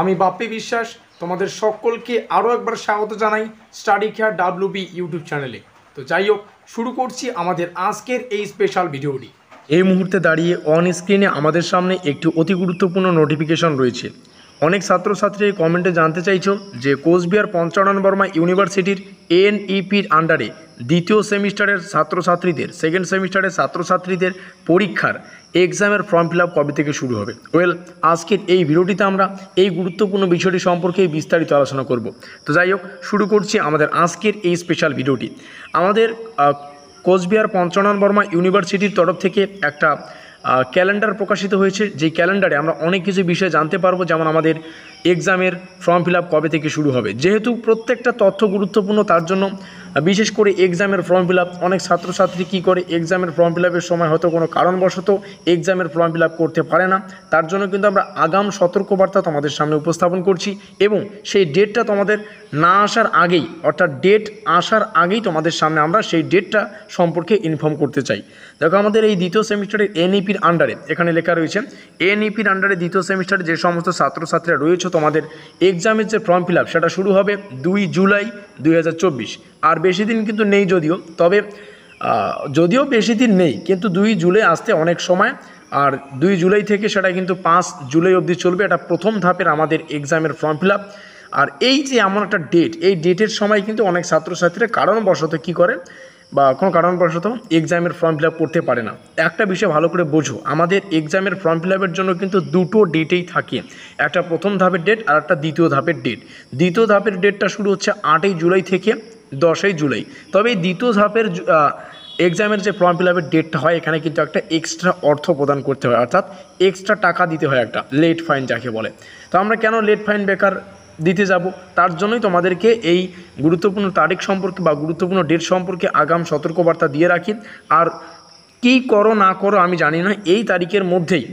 আমি বাপ্পি বিশ্বাস তোমাদের সকলকে আরও একবার স্বাগত জানাই স্টাডি কেয়ার ডাব্লিউবি ইউটিউব চ্যানেলে তো যাই হোক শুরু করছি আমাদের আজকের এই স্পেশাল ভিডিওটি এই মুহূর্তে দাঁড়িয়ে অন স্ক্রিনে আমাদের সামনে একটি অতি গুরুত্বপূর্ণ নোটিফিকেশন রয়েছে অনেক ছাত্রছাত্রী এই কমেন্টে জানতে চাইছো যে কোচবিহার পঞ্চানন বর্মা ইউনিভার্সিটির এনইপির e আন্ডারে দ্বিতীয় সেমিস্টারের ছাত্রছাত্রীদের সেকেন্ড সেমিস্টারের ছাত্রছাত্রীদের পরীক্ষার এক্সামের ফর্ম ফিল আপ কবে থেকে শুরু হবে ওয়েল আজকের এই ভিডিওটিতে আমরা এই গুরুত্বপূর্ণ বিষয়টি সম্পর্কে বিস্তারিত আলোচনা করব তো যাই হোক শুরু করছি আমাদের আজকের এই স্পেশাল ভিডিওটি আমাদের কোচবিহার পঞ্চানন বর্মা ইউনিভার্সিটির তরফ থেকে একটা ক্যালেন্ডার প্রকাশিত হয়েছে যেই ক্যালেন্ডারে আমরা অনেক কিছু বিষয়ে জানতে পারবো যেমন আমাদের এক্সামের ফর্ম ফিল কবে থেকে শুরু হবে যেহেতু প্রত্যেকটা তথ্য গুরুত্বপূর্ণ তার জন্য বিশেষ করে এক্সামের ফর্ম ফিল অনেক ছাত্রছাত্রী কি করে এক্সামের ফর্ম ফিল সময় হয়তো কোনো কারণবশত এক্সামের ফর্ম ফিল করতে পারে না তার জন্য কিন্তু আমরা আগাম সতর্কবার্তা তোমাদের সামনে উপস্থাপন করছি এবং সেই ডেটটা তোমাদের না আসার আগেই অর্থাৎ ডেট আসার আগেই তোমাদের সামনে আমরা সেই ডেটটা সম্পর্কে ইনফর্ম করতে চাই দেখো আমাদের এই দ্বিতীয় সেমিস্টারের এনইপির e আন্ডারে এখানে লেখা রয়েছে এনইপির e আন্ডারে দ্বিতীয় সেমিস্টারে যে সমস্ত ছাত্রছাত্রীরা রয়েছে তোমাদের এক্সামের যে ফর্ম ফিল সেটা শুরু হবে দুই জুলাই দুই আর বেশি দিন কিন্তু নেই যদিও তবে যদিও বেশি দিন নেই কিন্তু দুই জুলাই আসতে অনেক সময় আর দুই জুলাই থেকে সেটা কিন্তু পাঁচ জুলাই অবধি চলবে এটা প্রথম ধাপের আমাদের এক্সামের ফর্ম ফিল আর এই যে এমন একটা ডেট এই ডেটের সময় কিন্তু অনেক ছাত্রছাত্রীরা কারণবশত কী করে বা কোনো কারণবশত এক্সামের ফর্ম ফিল করতে পারে না একটা বিষয় ভালো করে বোঝো আমাদের এক্সামের ফর্ম ফিল জন্য কিন্তু দুটো ডেটেই থাকে একটা প্রথম ধাপের ডেট আর একটা দ্বিতীয় ধাপের ডেট দ্বিতীয় ধাপের ডেটটা শুরু হচ্ছে আটই জুলাই থেকে দশই জুলাই তবে এই দ্বিতীয় ধাপের এক্সামের যে ফর্ম ফিল আপের ডেটটা হয় এখানে কিন্তু একটা এক্সট্রা অর্থ প্রদান করতে হয় অর্থাৎ এক্সট্রা টাকা দিতে হয় একটা লেট ফাইন যাকে বলে তো আমরা কেন লেট ফাইন বেকার দিতে যাব তার জন্যই তোমাদেরকে এই গুরুত্বপূর্ণ তারিখ সম্পর্কে বা গুরুত্বপূর্ণ ডেট সম্পর্কে আগাম সতর্কবার্তা দিয়ে রাখি আর কী করো না করো আমি জানি না এই তারিখের মধ্যেই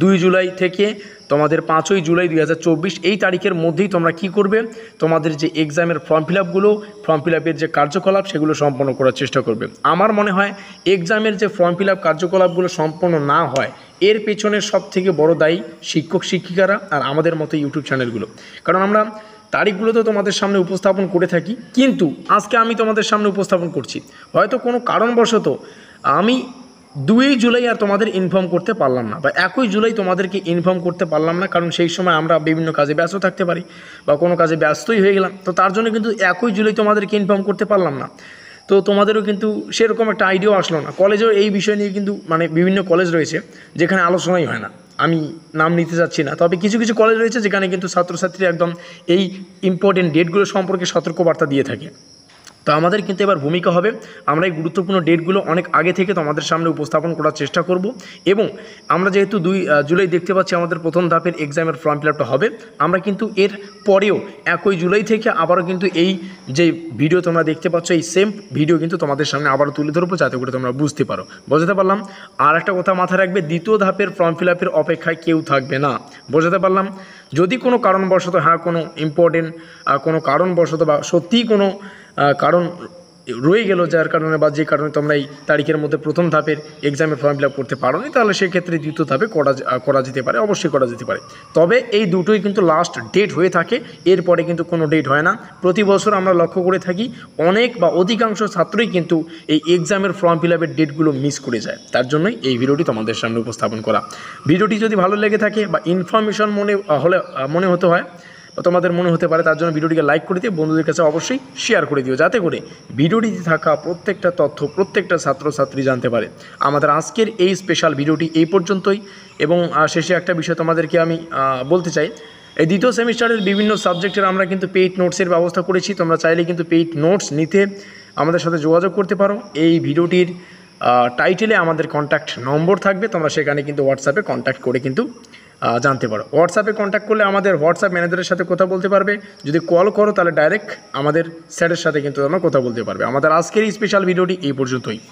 দুই জুলাই থেকে তোমাদের পাঁচই জুলাই দুই এই তারিখের মধ্যেই তোমরা কি করবে তোমাদের যে এক্সামের ফর্ম ফিল আপগুলো ফর্ম ফিল আপের যে কার্যকলাপ সেগুলো সম্পন্ন করার চেষ্টা করবে আমার মনে হয় এক্সামের যে ফর্ম ফিল আপ কার্যকলাপগুলো সম্পন্ন না হয় এর পেছনে থেকে বড় দায়ী শিক্ষক শিক্ষিকারা আর আমাদের মতো ইউটিউব চ্যানেলগুলো কারণ আমরা তারিখগুলো তো তোমাদের সামনে উপস্থাপন করে থাকি কিন্তু আজকে আমি তোমাদের সামনে উপস্থাপন করছি হয়তো কোনো কারণবশত আমি দুই জুলাই আর তোমাদের ইনফর্ম করতে পারলাম না বা একই জুলাই তোমাদেরকে ইনফর্ম করতে পারলাম না কারণ সেই সময় আমরা বিভিন্ন কাজে ব্যস্ত থাকতে পারি বা কোনো কাজে ব্যস্তই হয়ে গেলাম তো তার জন্য কিন্তু একই জুলাই তোমাদেরকে ইনফর্ম করতে পারলাম না তো তোমাদেরও কিন্তু সেরকম একটা আইডিয়াও আসলো না কলেজেও এই বিষয় নিয়ে কিন্তু মানে বিভিন্ন কলেজ রয়েছে যেখানে আলোচনাই হয় না আমি নাম নিতে চাচ্ছি না তবে কিছু কিছু কলেজ রয়েছে যেখানে কিন্তু ছাত্রছাত্রী একদম এই ইম্পর্টেন্ট ডেটগুলো সম্পর্কে সতর্কবার্তা দিয়ে থাকে তো আমাদের কিন্তু এবার ভূমিকা হবে আমরা এই গুরুত্বপূর্ণ ডেটগুলো অনেক আগে থেকে তোমাদের সামনে উপস্থাপন করার চেষ্টা করব এবং আমরা যেহেতু দুই জুলাই দেখতে পাচ্ছি আমাদের প্রথম ধাপের এক্সামের ফর্ম ফিল হবে আমরা কিন্তু এর পরেও একই জুলাই থেকে আবারও কিন্তু এই যে ভিডিও তোমরা দেখতে পাচ্ছ এই সেম ভিডিও কিন্তু তোমাদের সামনে আবারও তুলে ধরবো যাতে করে তোমরা বুঝতে পারো বোঝাতে পারলাম আর একটা কথা মাথায় রাখবে দ্বিতীয় ধাপের ফর্ম ফিল অপেক্ষায় কেউ থাকবে না বোঝাতে পারলাম যদি কোনো কারণবশত হ্যাঁ কোনো ইম্পর্টেন্ট কোনো কারণবশত বা সত্যিই কোনো কারণ রয়ে গেল যার কারণে বা যে কারণে তোমরা এই তারিখের মধ্যে প্রথম ধাপের এক্সামের ফর্ম ফিল করতে পারো নি তাহলে সেক্ষেত্রে দ্বিতীয় ধাপে করা করা যেতে পারে অবশ্যই করা যেতে পারে তবে এই দুটোই কিন্তু লাস্ট ডেট হয়ে থাকে এরপরে কিন্তু কোনো ডেট হয় না প্রতি বছর আমরা লক্ষ্য করে থাকি অনেক বা অধিকাংশ ছাত্রই কিন্তু এই এক্সামের ফর্ম ফিল আপের ডেটগুলো মিস করে যায় তার জন্যই এই ভিডিওটি তোমাদের সামনে উপস্থাপন করা ভিডিওটি যদি ভালো লেগে থাকে বা ইনফরমেশন মনে হলে মনে হতে হয় তোমাদের মনে হতে পারে তার জন্য ভিডিওটিকে লাইক করে দিও বন্ধুদের কাছে অবশ্যই শেয়ার করে দিও যাতে করে ভিডিওটিতে থাকা প্রত্যেকটা তথ্য প্রত্যেকটা ছাত্রছাত্রী জানতে পারে আমাদের আজকের এই স্পেশাল ভিডিওটি এই পর্যন্তই এবং শেষে একটা বিষয় তোমাদেরকে আমি বলতে চাই এই দ্বিতীয় সেমিস্টারের বিভিন্ন সাবজেক্টের আমরা কিন্তু পেইড নোটসের ব্যবস্থা করেছি তোমরা চাইলে কিন্তু পেইড নোটস নিতে আমাদের সাথে যোগাযোগ করতে পারো এই ভিডিওটির টাইটেলে আমাদের কন্ট্যাক্ট নম্বর থাকবে তোমরা সেখানে কিন্তু হোয়াটসঅ্যাপে কন্ট্যাক্ট করে কিন্তু জানতে পারো হোয়াটসঅ্যাপে কন্ট্যাক্ট করলে আমাদের হোয়াটসঅ্যাপ ম্যানেজারের সাথে কথা বলতে পারবে যদি কল করো তাহলে ডাইরেক্ট আমাদের স্যারের সাথে কিন্তু তোমরা কথা বলতে পারবে আমাদের আজকের এই স্পেশাল ভিডিওটি এই পর্যন্তই